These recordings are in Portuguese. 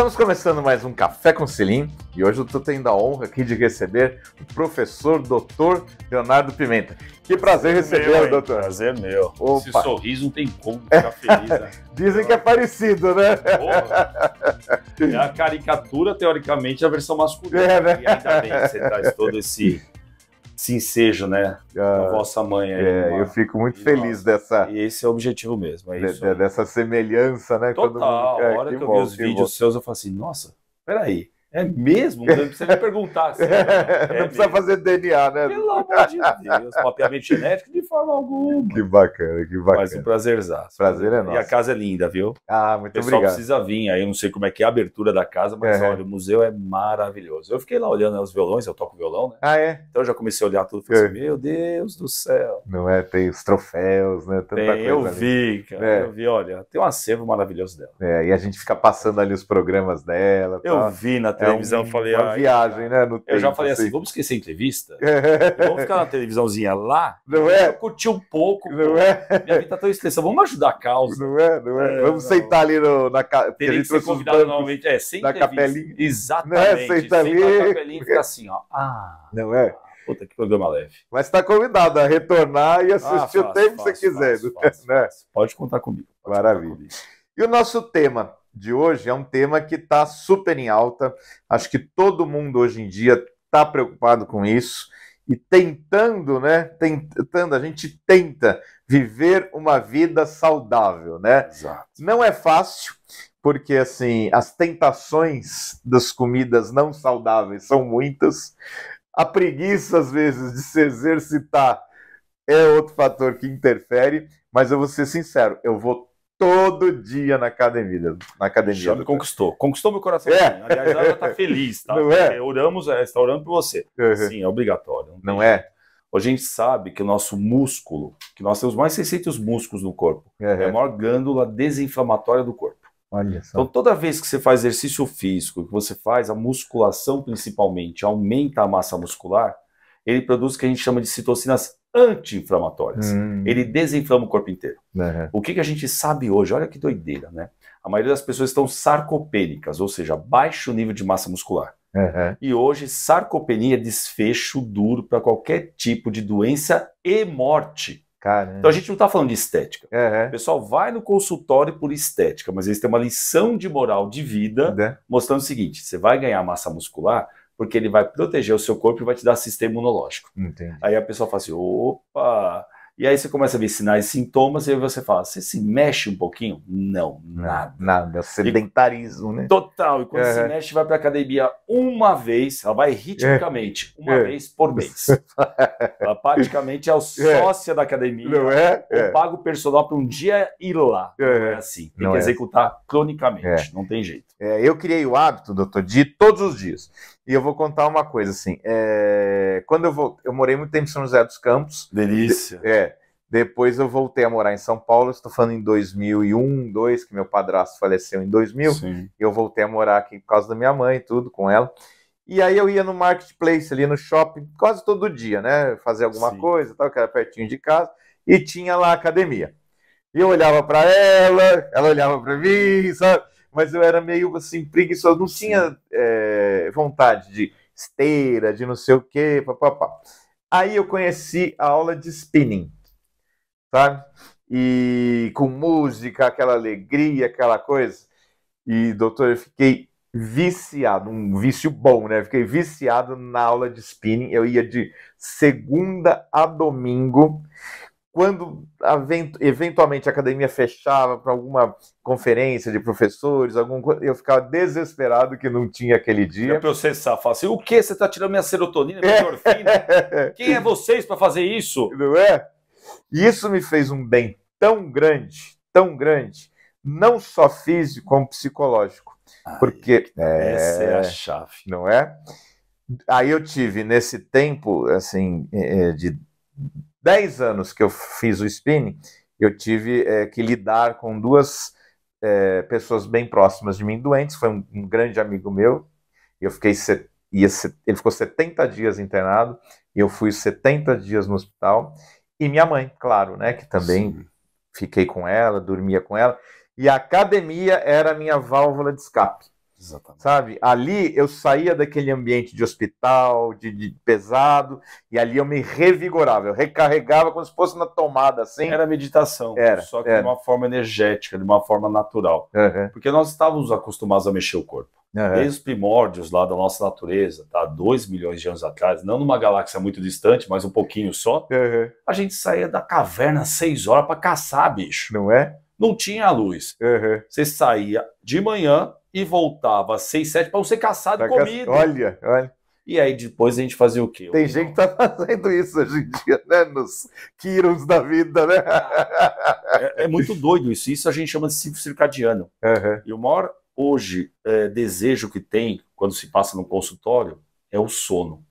Estamos começando mais um Café com Selim e hoje eu estou tendo a honra aqui de receber o professor Dr. Leonardo Pimenta. Que prazer receber. doutor. Prazer meu. Opa. Esse sorriso não tem como é. ficar feliz. Né? Dizem que é parecido, né? Porra. É a caricatura, teoricamente, é a versão masculina. É, né? E ainda bem que você traz todo esse sim seja, né? Ah, a vossa mãe. Aí, é, uma... eu fico muito feliz nossa, dessa. E esse é o objetivo mesmo. É isso, de, dessa semelhança, né? Total. Mundo... É, a hora que, que eu bom, vi os vídeos bom. seus, eu falo assim, nossa, peraí. É mesmo? Não precisa me perguntar. Assim, né? é, não precisa mesmo. fazer DNA, né? Pelo amor de Deus. Mapeamento genético de forma alguma. Que bacana, que bacana. Mas um prazerzaço. Prazer é nosso. E a casa é linda, viu? Ah, muito obrigado. O pessoal obrigado. precisa vir. Aí eu não sei como é que é a abertura da casa, mas é. olha, o museu é maravilhoso. Eu fiquei lá olhando os violões, eu toco violão, né? Ah, é? Então eu já comecei a olhar tudo e falei assim, é. meu Deus do céu. Não é? Tem os troféus, né? Tanta tem, coisa eu ali. vi, cara. É. Eu vi, olha, tem um acervo maravilhoso dela. É, e a gente fica passando ali os programas dela. Eu vi na televisão, é um, falei. Uma viagem, né? No eu tempo, já falei assim, assim: vamos esquecer a entrevista? É. vamos ficar na televisãozinha lá? Não é? Curtir um pouco. Não pô. é? Minha vida tá tão estressada, vamos ajudar a causa. Não é? Não é? é vamos não. sentar ali no, na capela? Teria que ser convidado novamente. É, sem na capelinha. Né, Exatamente. Não é? Senta ali. na capelinha e fica assim, ó. Ah. Não é? Puta, que programa leve. Mas está convidado a retornar e ah, assistir ah, o tempo que você quiser. né? Pode contar comigo. Pode Maravilha. Contar comigo. E o nosso tema? de hoje é um tema que está super em alta. Acho que todo mundo hoje em dia está preocupado com isso e tentando, né? Tentando, a gente tenta viver uma vida saudável, né? Exato. Não é fácil, porque assim, as tentações das comidas não saudáveis são muitas. A preguiça às vezes de se exercitar é outro fator que interfere, mas eu vou ser sincero, eu vou todo dia na academia. Na academia Já me conquistou. Conquistou meu coração. É. Aliás, ela está feliz, tá? Não é? Oramos, é, está orando por você. Uhum. Sim, é obrigatório. Não, não é? A gente sabe que o nosso músculo, que nós temos mais 600 músculos no corpo, uhum. é a uhum. maior glândula desinflamatória do corpo. Olha só. Então, toda vez que você faz exercício físico, que você faz a musculação principalmente, aumenta a massa muscular, ele produz o que a gente chama de citocinas anti-inflamatórias. Hum. Ele desinflama o corpo inteiro. O que, que a gente sabe hoje? Olha que doideira, né? A maioria das pessoas estão sarcopênicas, ou seja, baixo nível de massa muscular. Uhum. E hoje, sarcopenia é desfecho duro para qualquer tipo de doença e morte. Caramba. Então a gente não está falando de estética. Uhum. O pessoal vai no consultório por estética, mas eles têm uma lição de moral de vida uhum. mostrando o seguinte: você vai ganhar massa muscular, porque ele vai proteger o seu corpo e vai te dar sistema imunológico. Entendi. Aí a pessoa fala assim: opa! E aí você começa a ver sinais, sintomas, e aí você fala, você se mexe um pouquinho? Não, nada. Nada, sedentarismo, e, né? Total, e quando é. se mexe, vai para academia uma vez, ela vai ritmicamente, é. uma é. vez por mês. ela praticamente é o é. sócia da academia. Não é? Eu pago o personal para um dia ir lá. Não é assim, tem não que executar cronicamente, não tem jeito. eu criei o hábito, doutor, de ir todos os dias. E eu vou contar uma coisa, assim. É... Quando eu vou. Eu morei muito tempo em São José dos Campos. Delícia. De... É. Depois eu voltei a morar em São Paulo, estou falando em 2001, 2002, que meu padrasto faleceu em 2000. Sim. Eu voltei a morar aqui por causa da minha mãe e tudo, com ela. E aí eu ia no marketplace ali no shopping quase todo dia, né? Fazer alguma Sim. coisa, tal, que era pertinho de casa. E tinha lá academia. E eu olhava para ela, ela olhava para mim, sabe? mas eu era meio assim, preguiçoso, não tinha é, vontade de esteira, de não sei o quê, papapá. Aí eu conheci a aula de spinning, tá? E com música, aquela alegria, aquela coisa. E, doutor, eu fiquei viciado, um vício bom, né? Fiquei viciado na aula de spinning. Eu ia de segunda a domingo quando eventualmente a academia fechava para alguma conferência de professores, algum, eu ficava desesperado que não tinha aquele dia. Para cessar, falar assim, o que você está tirando minha serotonina, minha morfina é. endorfina? Quem é vocês para fazer isso? Não é? isso me fez um bem tão grande, tão grande, não só físico como psicológico, Ai, porque essa é a é, chave, não é? Aí eu tive nesse tempo assim é, de 10 anos que eu fiz o spinning, eu tive é, que lidar com duas é, pessoas bem próximas de mim, doentes. Foi um, um grande amigo meu. Eu fiquei ia, ele ficou 70 dias internado. e Eu fui 70 dias no hospital. E minha mãe, claro, né? Que também Sim. fiquei com ela, dormia com ela. E a academia era a minha válvula de escape. Exatamente. Sabe? Ali eu saía daquele ambiente de hospital, de, de, pesado, e ali eu me revigorava, eu recarregava como se fosse na tomada, assim. Era meditação, era, só que era. de uma forma energética, de uma forma natural. Uhum. Porque nós estávamos acostumados a mexer o corpo. Uhum. Desde os primórdios lá da nossa natureza, tá? dois milhões de anos atrás, não numa galáxia muito distante, mas um pouquinho só, uhum. a gente saía da caverna às seis horas para caçar bicho. Não é? Não tinha luz. Você saía de manhã, e voltava às 6, 7 para não ser caçado comida comido. Olha, olha. E aí depois a gente fazia o quê? Tem gente que está fazendo isso hoje em dia, né? Nos Kirons da vida, né? É, é, muito doido isso. Isso a gente chama de ciclo circadiano. Uhum. E o maior hoje é, desejo que tem quando se passa no consultório é o sono.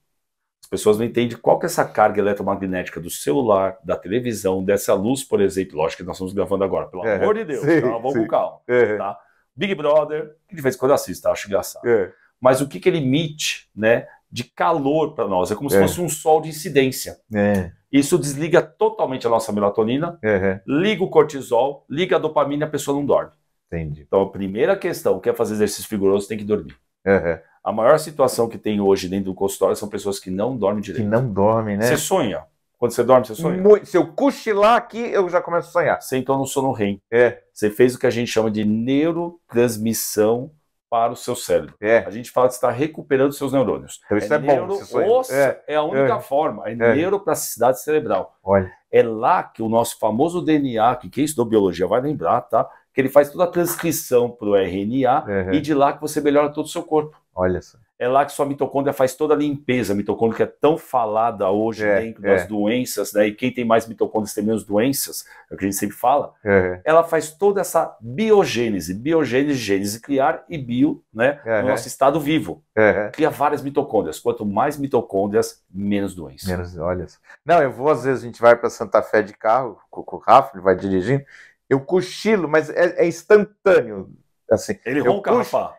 As pessoas não entendem qual que é essa carga eletromagnética do celular, da televisão, dessa luz, por exemplo. Lógico que nós estamos gravando agora, pelo é, amor de Deus, sim, tá? vamos sim. com calma. É. Tá? Big Brother, que de vez em quando assista, acho engraçado. É. Mas o que, que ele emite, né? De calor para nós. É como é. se fosse um sol de incidência. É. Isso desliga totalmente a nossa melatonina, uhum. liga o cortisol, liga a dopamina e a pessoa não dorme. Entendi. Então, a primeira questão, quer fazer exercício vigoroso, tem que dormir. Uhum. A maior situação que tem hoje dentro do consultório são pessoas que não dormem direito. Que não dormem, né? Você sonha. Quando você dorme, você sonha? Muito. Se eu cochilar aqui, eu já começo a sonhar. Você então não sono REM. É. Você fez o que a gente chama de neurotransmissão para o seu cérebro. É. A gente fala que está recuperando seus neurônios. Então isso é, é bom. O osso é, é. é a única é. forma, é, é neuroplasticidade cerebral. Olha. É lá que o nosso famoso DNA, que quem estudou biologia vai lembrar, tá? Que ele faz toda a transcrição para o RNA uhum. e de lá que você melhora todo o seu corpo. Olha só é lá que sua mitocôndria faz toda a limpeza. A mitocôndria que é tão falada hoje é, dentro das é. doenças, né? E quem tem mais mitocôndrias tem menos doenças, é o que a gente sempre fala. É. Ela faz toda essa biogênese, biogênese, gênese criar e bio, né? É. No nosso estado vivo. É. Cria várias mitocôndrias. Quanto mais mitocôndrias, menos doenças. Menos, olha. Não, eu vou, às vezes, a gente vai para Santa Fé de carro, com, o Rafa, ele vai dirigindo. Eu cochilo, mas é, é instantâneo. Assim, ele ronca, Rafa.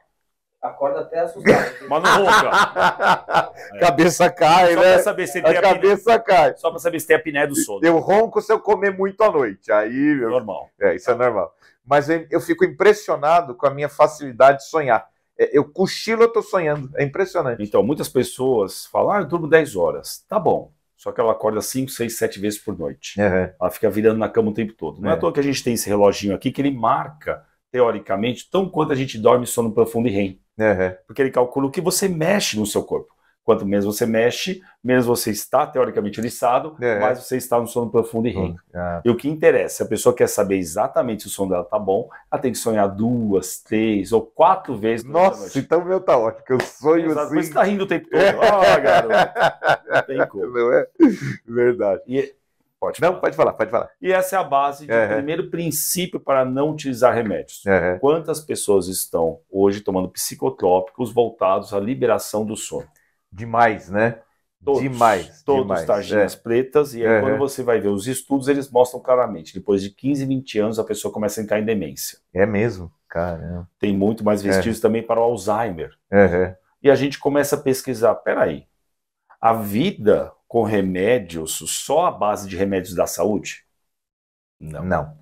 Acorda até assustado. Mas não ronca. cabeça cai, Só né? Pra saber se tem a, cabeça apneia. cai. Só para saber se tem a apneia do sono. Eu ronco se eu comer muito à noite. Aí, meu... normal. É, isso é normal. Mas eu, eu fico impressionado com a minha facilidade de sonhar. É, eu cochilo, eu tô sonhando. É impressionante. Então, muitas pessoas falam, ah, eu durmo 10 horas. Tá bom. Só que ela acorda 5, 6, 7 vezes por noite. Uhum. Ela fica virando na cama o tempo todo. Não é, é à toa que a gente tem esse reloginho aqui que ele marca, teoricamente, tão quanto a gente dorme sono profundo e REM. Uhum. Porque ele calcula o que você mexe no seu corpo. Quanto menos você mexe, menos você está teoricamente oriçado, uhum. mais você está no sono profundo e REM. Uhum. E o que interessa, se a pessoa quer saber exatamente se o sono dela está bom, ela tem que sonhar duas, três ou quatro vezes. Nossa, então meu está ótimo, eu sonho Exato, assim. Mas você está rindo o tempo todo. Ah, oh, garoto. Não tem como. Não é? Verdade. E, Pode não, falar. pode falar, pode falar. E essa é a base, de, uhum. primeiro princípio para não utilizar remédios. Uhum. Quantas pessoas estão hoje tomando psicotrópicos voltados à liberação do sono? Demais, né? Todos, demais. Todos demais, tarjinhas é. pretas. E aí, uhum. quando você vai ver os estudos, eles mostram claramente. Depois de 15, 20 anos, a pessoa começa a entrar em demência. É mesmo? Caramba. Tem muito mais vestígios uhum. também para o Alzheimer. Uhum. E a gente começa a pesquisar. Peraí. A vida com remédios só a base de remédios da saúde? Não. Não.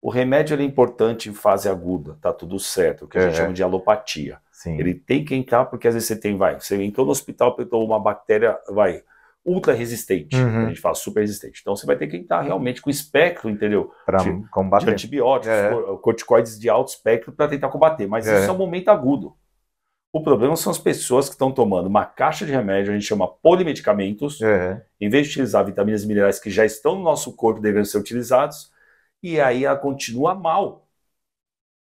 O remédio é importante em fase aguda, tá tudo certo, o que a gente é. chama de alopatia. Sim. Ele tem que entrar porque às vezes você tem, vai, você entrou no hospital, pegou uma bactéria, vai, ultra resistente, uhum. a gente fala super resistente. Então você vai ter que entrar realmente com espectro, entendeu? Para combater. De antibióticos, é. corticoides de alto espectro para tentar combater, mas é. isso é um momento agudo. O problema são as pessoas que estão tomando uma caixa de remédio, a gente chama polimedicamentos, uhum. em vez de utilizar vitaminas e minerais que já estão no nosso corpo deveriam ser utilizados, e aí ela continua mal.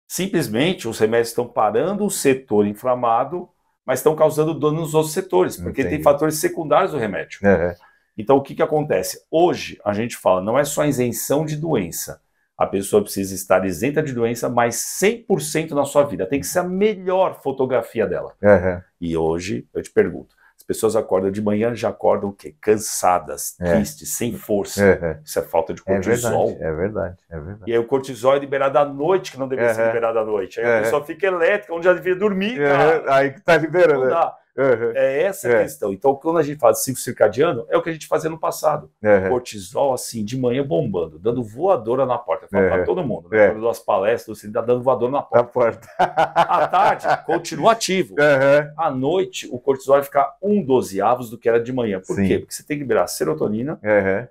Simplesmente os remédios estão parando o setor inflamado, mas estão causando dano nos outros setores, porque Entendi. tem fatores secundários do remédio. Uhum. Então o que, que acontece? Hoje a gente fala, não é só isenção de doença, a pessoa precisa estar isenta de doença, mas 100% na sua vida. Tem que ser a melhor fotografia dela. Uhum. E hoje, eu te pergunto, as pessoas acordam de manhã, já acordam o quê? Cansadas, é. tristes, sem força. Uhum. Isso é falta de cortisol. É verdade, é verdade, é verdade. E aí o cortisol é liberado à noite, que não deveria uhum. ser liberado à noite. Aí a pessoa fica elétrica, onde já devia dormir, cara. Aí que tá liberando. Não né? dá. Uhum. É essa a é. questão. Então, quando a gente faz ciclo circadiano, é o que a gente fazia no passado. Uhum. Cortisol, assim, de manhã bombando, dando voadora na porta. Fala uhum. para todo mundo, né? É. Quando eu as palestras, você está dando voadora na porta. Na porta. à tarde, continua ativo. À noite, o cortisol vai ficar um dozeavos do que era de manhã. Por Sim. quê? Porque você tem que liberar serotonina,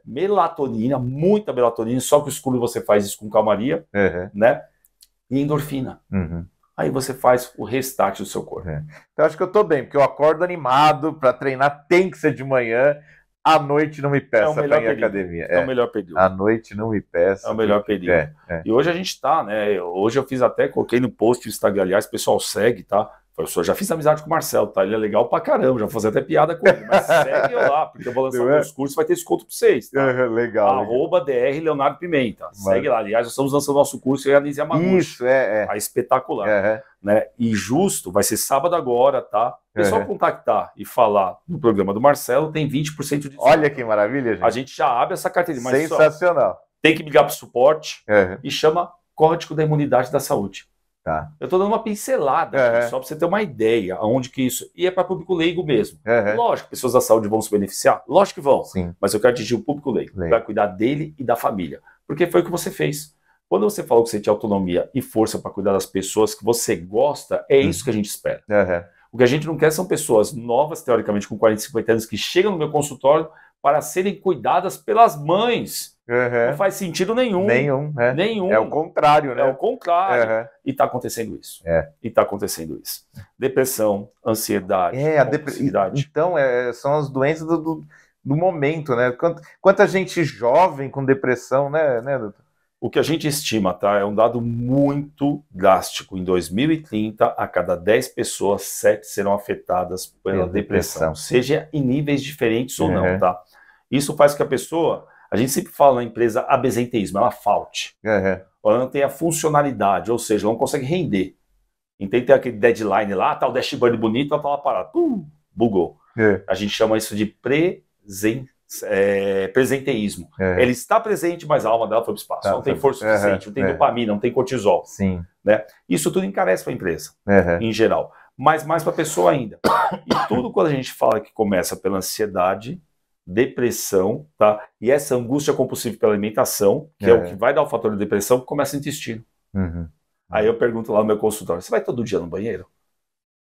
melatonina, muita melatonina, só que o escuro você faz isso com calmaria, né? E endorfina. Uhum. Aí você faz o restart do seu corpo. É. Então acho que eu estou bem, porque eu acordo animado para treinar, tem que ser de manhã. À noite não me é peça é para ir à academia. É, é, o melhor período. À noite não me peça. É o melhor porque... período. É, é, e hoje a gente está, né? Hoje eu fiz até, coloquei no post do Instagram, aliás, pessoal segue, tá? Eu só já fiz amizade com o Marcelo, tá? Ele é legal pra caramba, já vou fazer até piada com ele. Mas segue lá, porque eu vou lançar Não meus é? vai ter desconto pra vocês. Tá? legal. Arroba legal. DR Leonardo Pimenta. Mas... Segue lá. Aliás, nós estamos lançando nosso curso e a Nisia Maguchi. Isso, é, é. Tá espetacular. Né? E justo, vai ser sábado agora, tá? É só contactar e falar no programa do Marcelo, tem 20% de desconto. Olha que maravilha, gente. A gente já abre essa carteira. Sensacional. Só, tem que ligar pro suporte e chama Código da Imunidade da Saúde. Tá. Eu estou dando uma pincelada, é. só para você ter uma ideia aonde que isso. E é para público leigo mesmo. É, é. Lógico, pessoas da saúde vão se beneficiar, lógico que vão. Sim. Mas eu quero atingir o público leigo, leigo. para cuidar dele e da família. Porque foi o que você fez. Quando você falou que você tinha autonomia e força para cuidar das pessoas que você gosta, é uhum. isso que a gente espera. Uhum. O que a gente não quer são pessoas novas, teoricamente com 40, 50 anos, que chegam no meu consultório para serem cuidadas pelas mães Uhum. Não faz sentido nenhum. Nenhum, é. Nenhum. É o contrário, né? É o contrário. Uhum. E está acontecendo isso. É. E está acontecendo isso. Depressão, ansiedade. É, a depressão. Então, é, são as doenças do, do, do momento, né? Quanto, quanta gente jovem com depressão, né, né, doutor? O que a gente estima, tá? É um dado muito drástico. Em 2030, a cada 10 pessoas, 7 serão afetadas pela, depressão. depressão. Seja em níveis diferentes ou uhum. não, tá? Isso faz que a pessoa a gente sempre fala na empresa abesenteísmo, ela falte. Uhum. Ela não tem a funcionalidade, ou seja, ela não consegue render. Então tem aquele deadline lá, tá o dashboard bonito, ela tá lá parada. bugou. Uhum. A gente chama isso de presen, é, presenteísmo. Uhum. Ela está presente, mas a alma dela foi para o espaço. Tá, não tem tá. força suficiente, não tem dopamina, não tem cortisol. Sim. Né? Isso tudo encarece para a empresa, em geral. Mas mais para a pessoa ainda. E tudo quando a gente fala que começa pela ansiedade, depressão, tá? E essa angústia compulsiva pela alimentação, que é, é o que vai dar o fator de depressão, começa no intestino. Uhum. Aí eu pergunto lá no meu consultório: você vai todo dia no banheiro?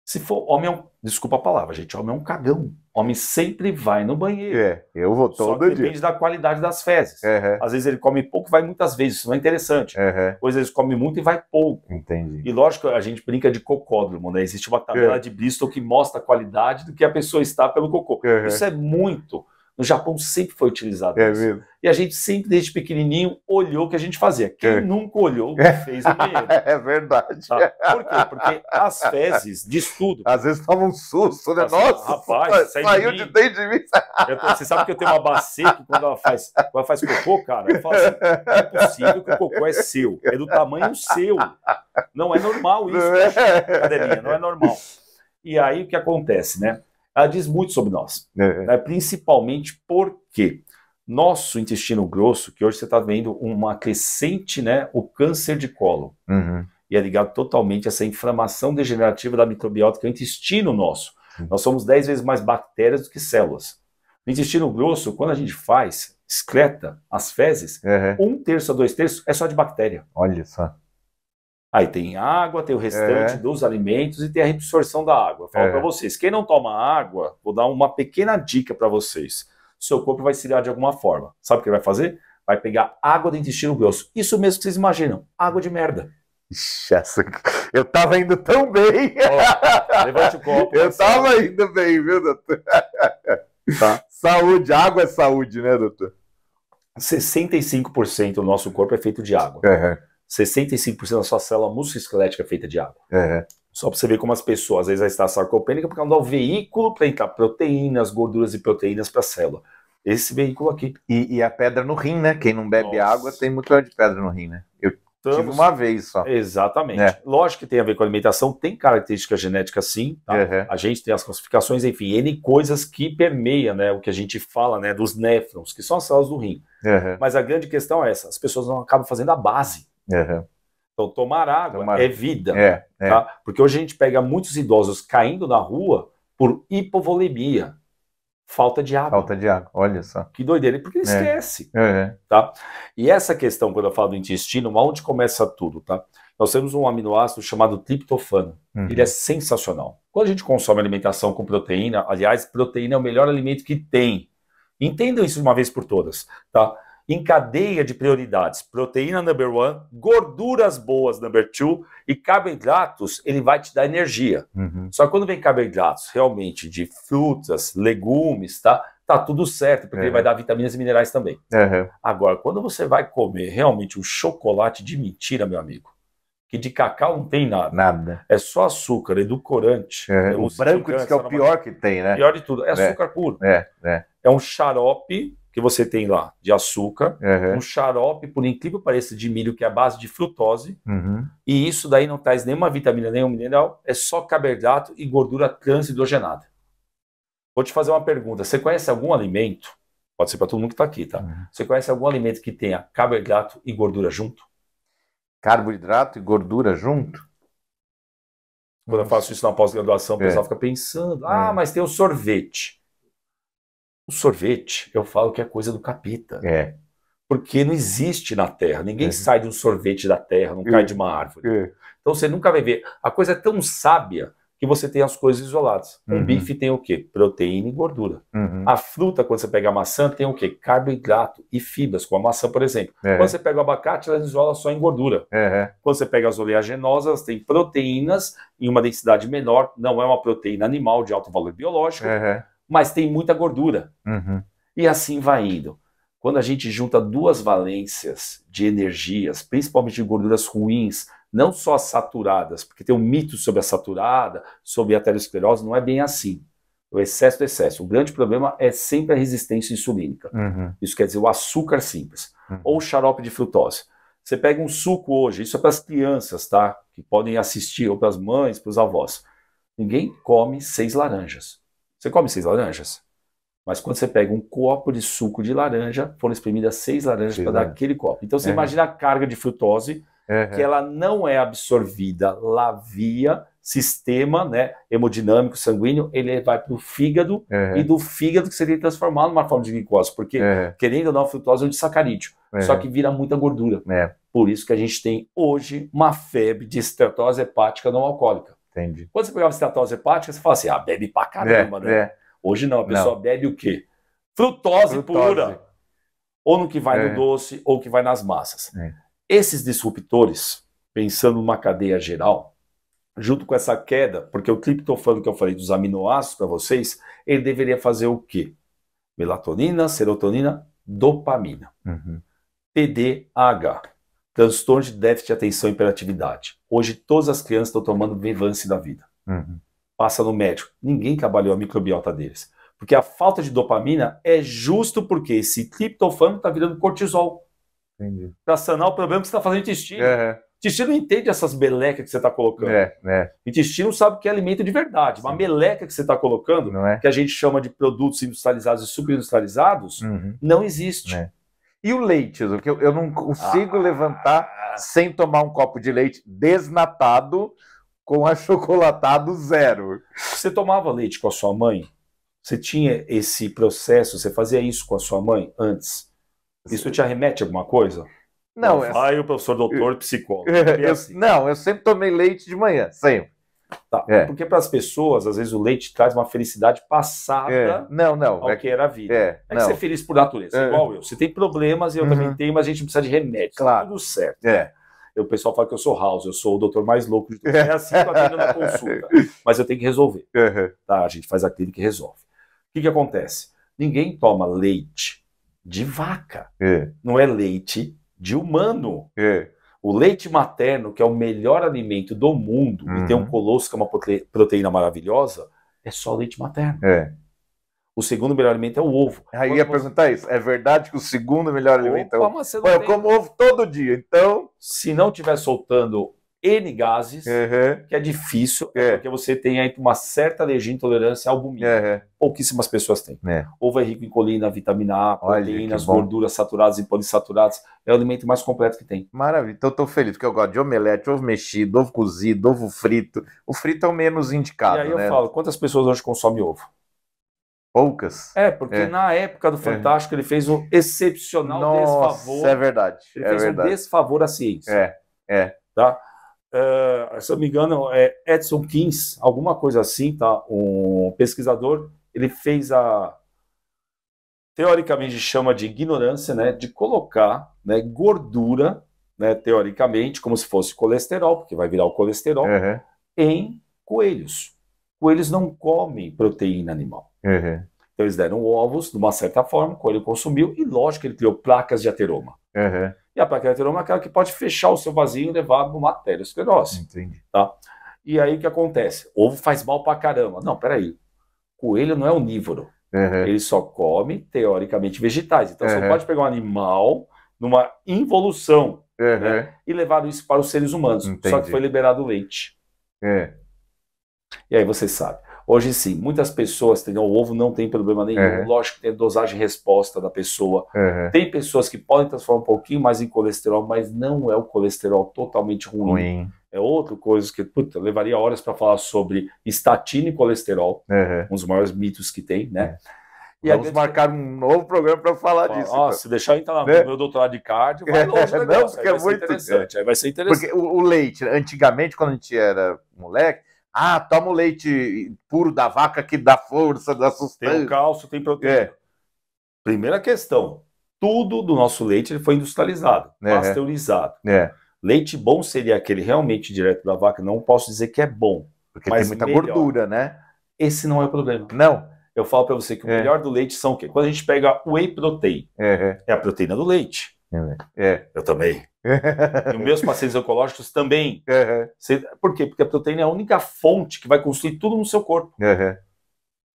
Se for homem, é um... desculpa a palavra, gente, homem é um cagão. Homem sempre vai no banheiro. É, eu vou todo dia. Depende da qualidade das fezes. Uhum. Às vezes ele come pouco, vai muitas vezes, isso não é interessante. Uhum. Às vezes come muito e vai pouco. Entendi. E lógico, a gente brinca de cocódromo, né? Existe uma tabela uhum. de Bristol que mostra a qualidade do que a pessoa está pelo cocô. Isso é muito. No Japão sempre foi utilizado é isso. Mesmo. E a gente sempre, desde pequenininho, olhou o que a gente fazia. Quem é. nunca olhou o que é. fez o dinheiro. É verdade. Tá? Por quê? Porque as fezes de tudo Às vezes tava um susto, né? Assim, Nossa, rapaz, sai saiu de, de dentro de mim. Eu, você sabe que eu tenho uma bacia que quando ela faz, quando ela faz cocô, cara, eu falo assim, é possível que o cocô é seu. É do tamanho seu. Não é normal isso, né, é. Cadelinha? Não é normal. E aí o que acontece, né? ela diz muito sobre nós. É. Né? Principalmente porque nosso intestino grosso, que hoje você está vendo uma crescente, né, o câncer de colo. Uhum. E é ligado totalmente a essa inflamação degenerativa da microbiota, que é o intestino nosso. Uhum. Nós somos 10 vezes mais bactérias do que células. No intestino grosso, quando a gente faz, excreta as fezes, uhum. um terço a dois terços é só de bactéria. Olha só. Aí tem água, tem o restante é. dos alimentos e tem a reabsorção da água. Falo é. para vocês, quem não toma água, vou dar uma pequena dica para vocês. Seu corpo vai se ligar de alguma forma. Sabe o que ele vai fazer? Vai pegar água do intestino grosso. Isso mesmo que vocês imaginam, água de merda. Ixi, eu tava indo tão bem. Oh, levante o copo. Eu né, tava indo bem, viu, doutor? Tá. Saúde, água é saúde, né, doutor? 65% do nosso corpo é feito de água. Uhum. 65% da sua célula musculoesquelética é feita de água. Uhum. Só para você ver como as pessoas, às vezes, vai está sarcopênica porque não dá o veículo para entrar proteínas, gorduras e proteínas para a célula. Esse veículo aqui. E, e, a pedra no rim, né? Quem não bebe Nossa. água tem muito de pedra no rim, né? Eu Estamos... tive uma vez só. Exatamente. É. Lógico que tem a ver com a alimentação, tem característica genética sim. Tá? Uhum. A gente tem as classificações, enfim, N coisas que permeiam né, o que a gente fala né, dos néfrons, que são as células do rim. Uhum. Mas a grande questão é essa: as pessoas não acabam fazendo a base Uhum. Então, tomar água tomar... é vida. É, é. Tá? Porque hoje a gente pega muitos idosos caindo na rua por hipovolemia. Falta de água. Falta de água, olha só. Que doideira, porque ele é. esquece. É, é. Tá? E essa questão, quando eu falo do intestino, onde começa tudo, tá? Nós temos um aminoácido chamado triptofano. Uhum. Ele é sensacional. Quando a gente consome alimentação com proteína, aliás, proteína é o melhor alimento que tem. Entendam isso de uma vez por todas, tá? em cadeia de prioridades. Proteína number one, gorduras boas number two e carboidratos, ele vai te dar energia. Uhum. Só que quando vem carboidratos realmente de frutas, legumes, tá? Tá tudo certo, porque uhum. ele é. vai dar vitaminas e minerais também. Uhum. Agora, quando você vai comer realmente um chocolate de mentira, meu amigo, que de cacau não tem nada. Nada. É só açúcar, edulcorante. É, né? o branco diz que é o pior que tem, né? Pior de tudo. É, é. açúcar é, puro. É, é. é um xarope que você tem lá de açúcar, uhum. um xarope, por incrível que pareça, de milho, que é a base de frutose, uhum. e isso daí não traz nenhuma vitamina, nenhum mineral, é só carboidrato e gordura hidrogenada. Vou te fazer uma pergunta: você conhece algum alimento? Pode ser para todo mundo que está aqui, tá? Uhum. Você conhece algum alimento que tenha carboidrato e gordura junto? Carboidrato e gordura junto? Quando eu faço isso na pós-graduação, o pessoal é. fica pensando: é. ah, mas tem o sorvete. O sorvete, eu falo que é coisa do capeta. É. Porque não existe na Terra. Ninguém é. sai de um sorvete da Terra, não cai é. de uma árvore. É. Então você nunca vai ver. A coisa é tão sábia que você tem as coisas isoladas. Um uhum. bife tem o quê? Proteína e gordura. Uhum. A fruta, quando você pega a maçã, tem o quê? Carboidrato e fibras, como a maçã, por exemplo. Quando você pega o abacate, ela isola só em gordura. Quando você pega as oleaginosas, tem proteínas em uma densidade menor. Não é uma proteína animal de alto valor biológico mas tem muita gordura. Uhum. E assim vai indo. Quando a gente junta duas valências de energias, principalmente de gorduras ruins, não só saturadas, porque tem um mito sobre a saturada, sobre a aterosclerose, não é bem assim. O excesso é excesso. O grande problema é sempre a resistência insulínica. Uhum. Isso quer dizer o açúcar simples. Uhum. Ou o xarope de frutose. Você pega um suco hoje, isso é para as crianças, tá? Que podem assistir, ou para as mães, para os avós. Ninguém come seis laranjas. Você come seis laranjas. Mas quando você pega um copo de suco de laranja, foram espremidas seis laranjas para dar aquele copo. Então você é. imagina a carga de frutose Uhum. que é. ela não é absorvida lá via sistema né, hemodinâmico sanguíneo, ele vai para o fígado uhum. e do fígado que seria transformado numa forma de glicose, porque uhum. querendo ou não, a frutose é um disacarídeo, só que vira muita gordura. Por isso que a gente tem hoje uma febre de esteatose hepática não alcoólica. Entendi. Quando você pegava estatose hepática, você falava assim, ah, bebe pra caramba, é, né? É. Hoje não, a pessoa não. bebe o quê? Frutose, Frutose, pura. Ou no que vai é. no doce, ou que vai nas massas. É. Esses disruptores, pensando numa cadeia geral, junto com essa queda, porque o triptofano que eu falei dos aminoácidos para vocês, ele deveria fazer o quê? Melatonina, serotonina, dopamina. Uhum. TDAH transtorno de déficit de atenção e hiperatividade. Hoje todas as crianças estão tomando Vivance da vida. Uhum. Passa no médico. Ninguém trabalhou a microbiota deles. Porque a falta de dopamina é justo porque esse triptofano está virando cortisol. Para sanar o problema que você está fazendo intestino. O é. intestino não entende essas melecas que você está colocando. É, é. O intestino sabe que é alimento de verdade. Sim. Uma meleca que você está colocando, é? que a gente chama de produtos industrializados e superindustrializados, uhum. não existe. Não é. E o leite, que eu, não consigo ah. levantar sem tomar um copo de leite desnatado com achocolatado zero. Você tomava leite com a sua mãe? Você tinha esse processo? Você fazia isso com a sua mãe antes? Isso te arremete a alguma coisa? Não, não é... Ai, o professor doutor psicólogo. É eu... Assim. Não, eu sempre tomei leite de manhã, sempre. Tá. É. Porque para as pessoas, às vezes o leite traz uma felicidade passada é. não, não, ao é, que era a vida. É, é que ser é feliz por natureza, é. igual eu. Você tem problemas, eu uhum. também tenho, mas a gente precisa de remédio. Tá claro. tudo certo. É. O pessoal fala que eu sou House, eu sou o doutor mais louco de todos. É assim que eu atendo na consulta. Mas eu tenho que resolver. Uhum. Tá? A gente faz a clínica e resolve. O que, que acontece? Ninguém toma leite de vaca. É. Não é leite de humano. É. O leite materno, que é o melhor alimento do mundo, uhum. e tem um uhum. colosso que é uma proteína maravilhosa, é só leite materno. É. O segundo melhor alimento é o ovo. Aí Quando ia você... perguntar isso. É verdade que o segundo melhor Opa, alimento é o ovo? Eu como ovo todo dia, então. Se não estiver soltando N gases, uhum. que é difícil, é. porque você tem aí uma certa alergia intolerância à albumina. Uhum. Pouquíssimas pessoas têm. É. Ovo é rico em colina, vitamina A, proteínas, gorduras saturadas e polissaturadas. É o alimento mais completo que tem. Maravilha. Então eu tô feliz, porque eu gosto de omelete, ovo mexido, ovo cozido, ovo frito. O frito é o menos indicado. E aí né? eu falo, quantas pessoas hoje consomem ovo? Poucas. É, porque é. na época do é. Fantástico ele fez um excepcional Nossa, desfavor. é verdade. Ele é fez verdade. um desfavor à ciência. É, é. Tá? Uh, se eu não me engano, é Edson Kins, alguma coisa assim, tá? Um pesquisador, ele fez a teoricamente chama de ignorância, né, de colocar, né, gordura, né, teoricamente, como se fosse colesterol, porque vai virar o colesterol, uhum. em coelhos. Coelhos não comem proteína animal. Uhum. Então eles deram ovos, de uma certa forma, o coelho consumiu, e lógico que ele criou placas de ateroma. Uhum e a plaqueteroma é aquela que pode fechar o seu vazio e levar para matéria arteriosclerose. Entendi. Tá? E aí o que acontece? Ovo faz mal pra caramba. Não, peraí. Coelho não é onívoro. Uhum. Ele só come, teoricamente, vegetais. Então uhum. você pode pegar um animal numa involução uhum. né, e levar isso para os seres humanos. Entendi. Só que foi liberado o leite. É. E aí você sabe. Hoje sim, muitas pessoas têm o ovo, não tem problema nenhum. É. Lógico que tem a dosagem resposta da pessoa. Tem pessoas que podem transformar um pouquinho mais em colesterol, mas não é o colesterol totalmente ruim. ruim. É outra coisa que puta, levaria horas para falar sobre estatina e colesterol, é. um dos maiores mitos que tem, né? É. E Vamos gente... marcar um novo programa para falar ah, disso. Então. se deixar então né? meu doutorado de cardio, vai é. longe né, é, Não, porque é muito interessante. Aí vai ser interessante. Porque o, o leite, né, antigamente, quando a gente era moleque, ah, toma o leite puro da vaca que dá força, dá sustento. Tem o cálcio, tem proteína. É. Primeira questão, tudo do nosso leite ele foi industrializado, é, é. pasteurizado. É. Leite bom seria aquele realmente direto da vaca, não posso dizer que é bom. Porque tem muita melhor. gordura, né? Esse não é o problema. Não. Eu falo para você que o é. melhor do leite são o quê? Quando a gente pega whey protein, é, é. é a proteína do leite. É. Eu também e os meus pacientes oncológicos também. Uhum. Por quê? Porque a proteína é a única fonte que vai construir tudo no seu corpo. Uhum.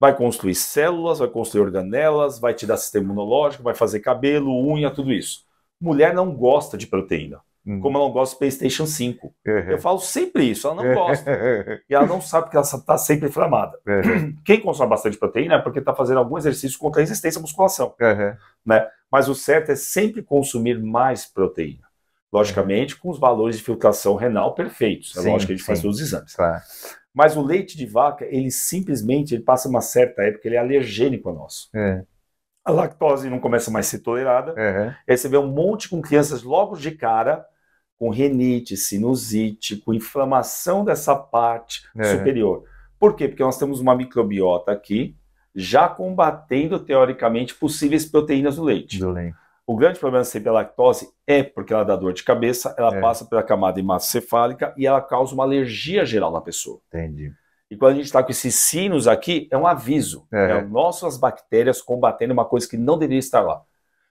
Vai construir células, vai construir organelas, vai te dar sistema imunológico, vai fazer cabelo, unha, tudo isso. Mulher não gosta de proteína. Uhum. Como ela não gosta de PlayStation 5. Eu falo sempre isso, ela não gosta. e ela não sabe que ela está sempre inflamada. Quem consome bastante proteína é porque está fazendo algum exercício contra a resistência à musculação. Né? Mas o certo é sempre consumir mais proteína logicamente, com os valores de filtração renal perfeitos. É sim, lógico que a gente sim. faz todos os exames. Claro. Mas o leite de vaca, ele simplesmente, ele passa uma certa época, ele é alergênico ao nosso. É. A lactose não começa mais a ser tolerada. Uhum. Aí você vê um monte com crianças logo de cara, com renite, sinusite, com inflamação dessa parte superior. Por quê? Porque nós temos uma microbiota aqui, já combatendo, teoricamente, possíveis proteínas do leite. Do leite. O grande problema da CP lactose é porque ela dá dor de cabeça, ela é. passa pela camada hematoencefálica e ela causa uma alergia geral na pessoa. Entendi. E quando a gente está com esses sinos aqui, é um aviso. É, é nossas bactérias combatendo uma coisa que não deveria estar lá.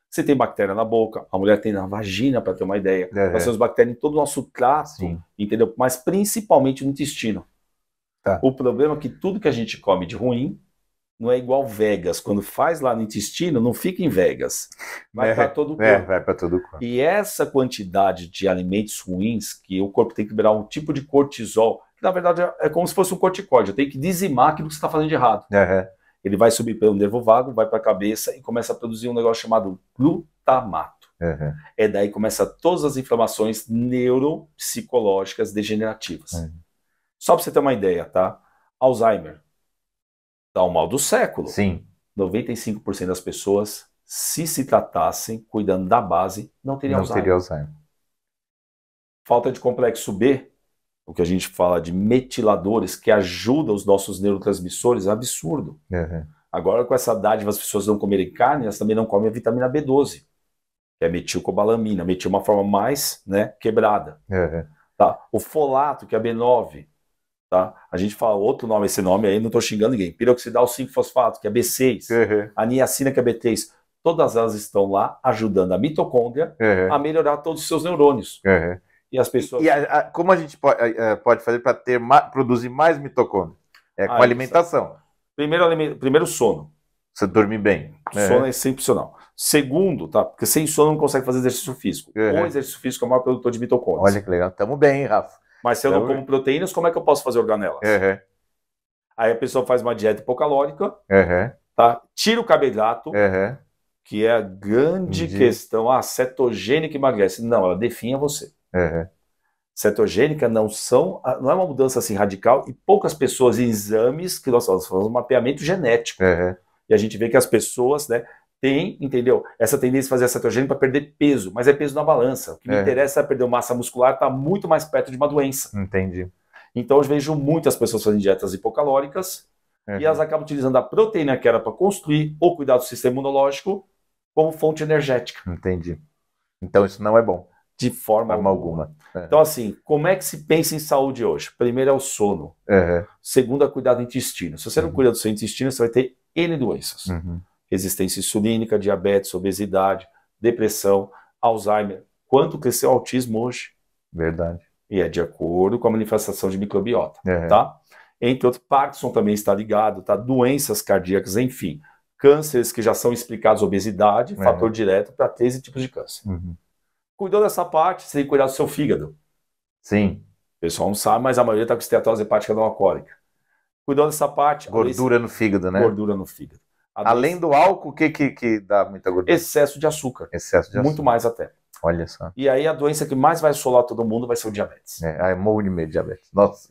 Você tem bactéria na boca, a mulher tem na vagina, para ter uma ideia. É. Nós é. temos bactérias em todo o nosso trato, Sim. entendeu? Mas principalmente no intestino. Tá. O problema é que tudo que a gente come de ruim não é igual Vegas. Quando faz lá no intestino, não fica em Vegas. Vai é, para todo o corpo. É, vai para todo o corpo. E essa quantidade de alimentos ruins, que o corpo tem que liberar um tipo de cortisol, que na verdade é, é como se fosse um corticóide. Tem que dizimar aquilo que você está fazendo de errado. Ele vai subir pelo nervo vago, vai para a cabeça e começa a produzir um negócio chamado glutamato. Uhum. É daí que começa todas as inflamações neuropsicológicas degenerativas. Uhum. Só para você ter uma ideia, tá? Alzheimer o mal do século. Sim. 95% das pessoas, se se tratassem cuidando da base, não teriam não Alzheimer. Teria Alzheimer. Falta de complexo B, o que a gente fala de metiladores, que ajuda os nossos neurotransmissores, é absurdo. Uhum. Agora, com essa dádiva, as pessoas não comerem carne, elas também não comem a vitamina B12, que é metilcobalamina, metil é uma forma mais né, quebrada. Uhum. Tá? O folato, que é a B9, Tá? A gente fala outro nome, esse nome aí, não estou xingando ninguém. Piroxidal 5-fosfato, que é B6, uhum. a niacina, que é B3. Todas elas estão lá ajudando a mitocôndria uhum. a melhorar todos os seus neurônios. Uhum. E as pessoas. E a, a, como a gente pode, a, pode fazer para ma, produzir mais mitocôndria? É com ah, é alimentação. Primeiro, primeiro, sono. Você dormir bem. Sono uhum. é excepcional. Segundo, tá? Porque sem sono não consegue fazer exercício físico. Uhum. O exercício físico é o maior produtor de mitocôndria? Olha que legal. Tamo bem, hein, Rafa? Mas se eu não então, como proteínas, como é que eu posso fazer organelas? Uhum. Aí a pessoa faz uma dieta hipocalórica, uhum. tá? tira o carboidrato, uhum. que é a grande Entendi. questão. Ah, cetogênica emagrece. Não, ela definha você. Cetogênica não são, não é uma mudança assim radical e poucas pessoas em exames que nós, nós fazemos um mapeamento genético. E a gente vê que as pessoas, né, tem, entendeu? Essa tendência de fazer essa cetogênica para perder peso, mas é peso na balança. O que é. me interessa é perder massa muscular, está muito mais perto de uma doença. Entendi. Então eu vejo muitas pessoas fazendo dietas hipocalóricas uhum. e elas acabam utilizando a proteína que era para construir ou cuidar do sistema imunológico como fonte energética. Entendi. Então isso não é bom. De forma alguma. alguma. É. Então, assim, como é que se pensa em saúde hoje? Primeiro é o sono. É. Segundo é cuidar do intestino. Se você não uhum. cuida do seu intestino, você vai ter N doenças. Uhum resistência insulínica, diabetes, obesidade, depressão, Alzheimer. Quanto cresceu o autismo hoje? Verdade. E é de acordo com a manifestação de microbiota, é. tá? Entre outros, Parkinson também está ligado, tá? Doenças cardíacas, enfim. Cânceres que já são explicados, obesidade, é. fator direto para 13 tipos de câncer. Uhum. Cuidou dessa parte, você tem que cuidar do seu fígado. Sim. O pessoal não sabe, mas a maioria está com esteatose hepática não alcoólica. Cuidou dessa parte. Gordura no fígado, né? Gordura no fígado. Além do álcool, o que, que, que dá muita gordura? Excesso de açúcar. Excesso de açúcar. Muito mais até. Olha só. E aí a doença que mais vai assolar todo mundo vai ser o diabetes. É, aí morre meio diabetes. Nossa.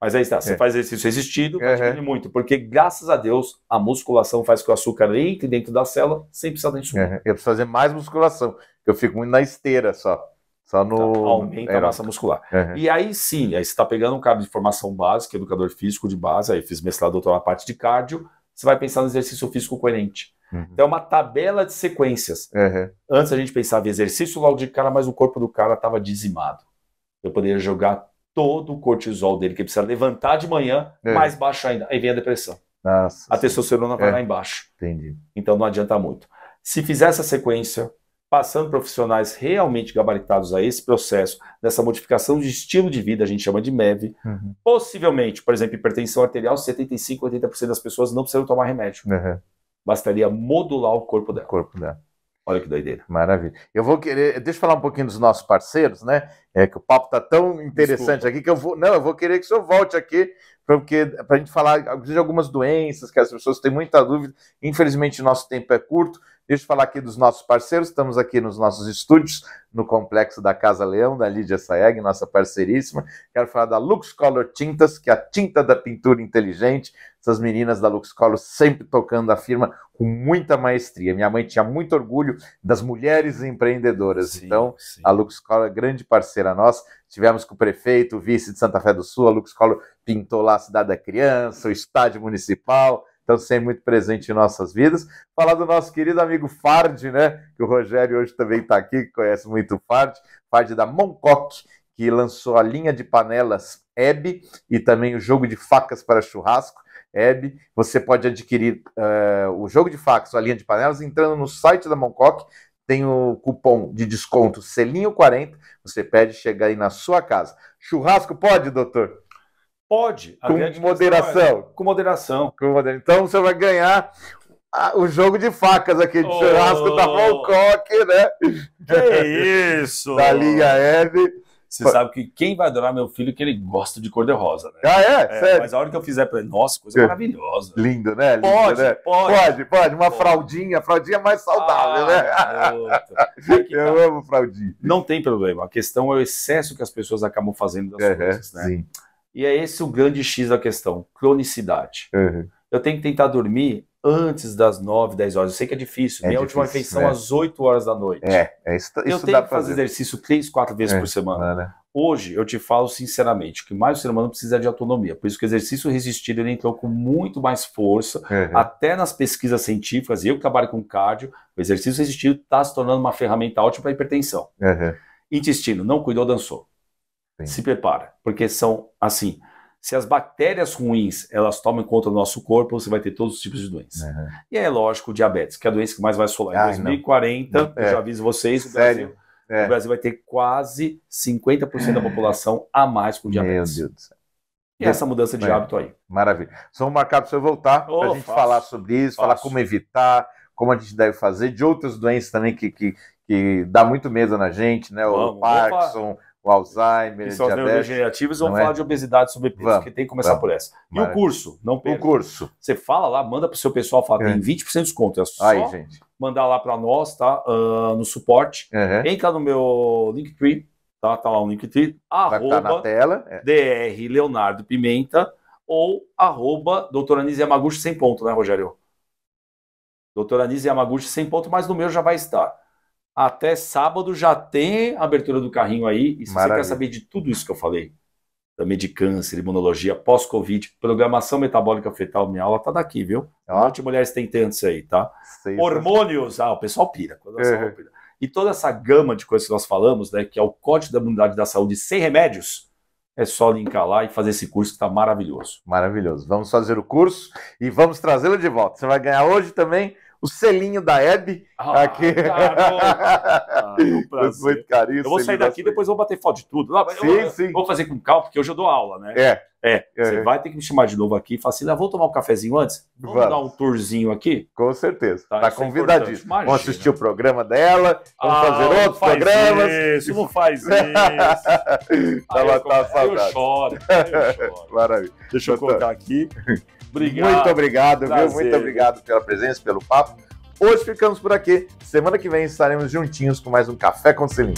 Mas aí está, você é. faz exercício resistido, vai uhum. diminuir muito, porque graças a Deus a musculação faz com que o açúcar entre dentro da célula sem precisar de insulina. Uhum. Eu preciso fazer mais musculação, eu fico muito na esteira só. Só no. Então, aumenta é, a massa muscular. Uhum. E aí sim, aí você está pegando um cara de formação básica, educador físico de base, aí fiz mestrado doutor na parte de cardio, você vai pensar no exercício físico coerente. Uhum. Então é uma tabela de sequências. Uhum. Antes a gente pensava em exercício logo de cara, mas o corpo do cara estava dizimado. Eu poderia jogar todo o cortisol dele que precisa levantar de manhã, uhum. mais baixo ainda. Aí vem a depressão. Nossa, a testosterona vai é. lá embaixo. Entendi. Então não adianta muito. Se fizer essa sequência, passando profissionais realmente gabaritados a esse processo, dessa modificação de estilo de vida, a gente chama de MEV. Uhum. Possivelmente, por exemplo, hipertensão arterial, 75, 80% das pessoas não precisam tomar remédio. Uhum. Bastaria modular o corpo dela. O corpo dela. Olha que doideira. Maravilha. Eu vou querer. Deixa eu falar um pouquinho dos nossos parceiros, né? É que o papo está tão interessante Desculpa. aqui que eu vou. Não, eu vou querer que o senhor volte aqui, porque para a gente falar de algumas doenças que as pessoas têm muita dúvida. Infelizmente, nosso tempo é curto. Deixa eu falar aqui dos nossos parceiros, estamos aqui nos nossos estúdios, no complexo da Casa Leão, da Lídia Saeg, nossa parceiríssima. Quero falar da Lux Color Tintas, que é a tinta da pintura inteligente. Essas meninas da Lux Color sempre tocando a firma com muita maestria. Minha mãe tinha muito orgulho das mulheres empreendedoras. Sim, então, sim. a Lux Color é grande parceira nossa. Tivemos com o prefeito, o vice de Santa Fé do Sul, a Lux Color pintou lá a Cidade da Criança, o estádio municipal estão sempre muito presentes em nossas vidas. Falar do nosso querido amigo Fard, né? Que o Rogério hoje também está aqui, que conhece muito o Fard, Fard da Moncoque, que lançou a linha de panelas Ebb e também o jogo de facas para churrasco. Ebb, você pode adquirir uh, o jogo de facas, a linha de panelas, entrando no site da Moncoque, tem o cupom de desconto selinho40, você pede chegar aí na sua casa. Churrasco pode, doutor? Pode. Com moderação. É, com moderação. Com moderação. Então você vai ganhar o jogo de facas aqui de oh, churrasco da Volcoque, oh. né? Que isso! da linha Hebe. Você sabe que quem vai adorar meu filho é que ele gosta de cor de rosa, né? Ah, é? é Sério? Mas a hora que eu fizer para ele, nossa, coisa é. maravilhosa. Lindo, né? Lindo, pode, né? pode, pode. Pode, Uma pode. fraldinha, fraldinha mais saudável, ah, né? eu tá. amo fraldinha. Não tem problema. A questão é o excesso que as pessoas acabam fazendo das uhum, coisas, né? Sim. E é esse o grande X da questão, cronicidade. Uhum. Eu tenho que tentar dormir antes das 9, 10 horas. Eu sei que é difícil. É Minha difícil, última refeição é. às 8 horas da noite. É, é isso, isso Eu tenho que fazer, fazer exercício 3, 4 vezes é, por semana. É, né? Hoje, eu te falo sinceramente, que mais o ser humano precisa é de autonomia. Por isso que o exercício resistido ele entrou com muito mais força, uhum. até nas pesquisas científicas, eu que trabalho com cardio, o exercício resistido está se tornando uma ferramenta ótima para hipertensão. Uhum. Intestino, não cuidou, dançou. Sim. Se prepara, porque são assim. Se as bactérias ruins elas tomam conta do nosso corpo, você vai ter todos os tipos de doenças. Uhum. E é lógico, o diabetes, que é a doença que mais vai assolar. Ai, em 2040, não. É. eu já aviso vocês, o Sério? Brasil, é. o Brasil vai ter quase 50% da é. população a mais com diabetes. Meu Deus do céu. E essa mudança de é. hábito aí. Maravilha. Só marcados para você voltar, oh, para a gente faço, falar sobre isso, faço. falar como evitar, como a gente deve fazer, de outras doenças também que, que, que dá muito medo na gente, né? Vamos, o Parkinson, o Alzheimer, que são é diabetes, as neurodegenerativas, vamos é? falar de obesidade e sobrepeso, vamos, que tem que começar vamos. por essa. E o curso? Não perca. O curso. Você fala lá, manda para o seu pessoal, fala, é. tem 20% de desconto. É só Aí, gente. mandar lá para nós, tá? Uh, no suporte. Uhum. Entra no meu Linktree, tá? Tá lá o Linktree. Arroba tá na tela. É. DR Leonardo Pimenta ou arroba doutora Anise Yamaguchi sem ponto, né, Rogério? Doutora Anise Yamaguchi sem ponto, mas no meu já vai estar. Até sábado já tem a abertura do carrinho aí. E se Maravilha. você quer saber de tudo isso que eu falei, também de câncer, imunologia, pós-Covid, programação metabólica fetal, minha aula tá daqui, viu? Ah. Um monte de mulheres tentantes aí, tá? Hormônios, ah, o pessoal pira. uhum. pira. E toda essa gama de coisas que nós falamos, né, que é o Código da Imunidade da Saúde sem remédios, é só linkar lá e fazer esse curso que está maravilhoso. Maravilhoso. Vamos fazer o curso e vamos trazê-lo de volta. Você vai ganhar hoje também o selinho da Hebe ah, aqui. Ah, muito carinho. Eu vou sair daqui e depois vou bater foto de tudo. Não, sim, eu, sim. Vou fazer com calma, porque hoje eu dou aula, né? É. É, é, você é. vai ter que me chamar de novo aqui e falar assim, ah, vou tomar um cafezinho antes? Vamos, Vamos, dar um tourzinho aqui? Com certeza. Tá, tá é convidadíssimo. É Vamos assistir o programa dela, vamos ah, fazer outros faz programas. Isso, não faz isso. Ela tá eu, Eu choro, eu choro. Maravilha. Deixa eu colocar aqui. Obrigado. Muito obrigado, Prazer. viu? Muito obrigado pela presença, pelo papo. Hoje ficamos por aqui. Semana que vem estaremos juntinhos com mais um Café com Selim.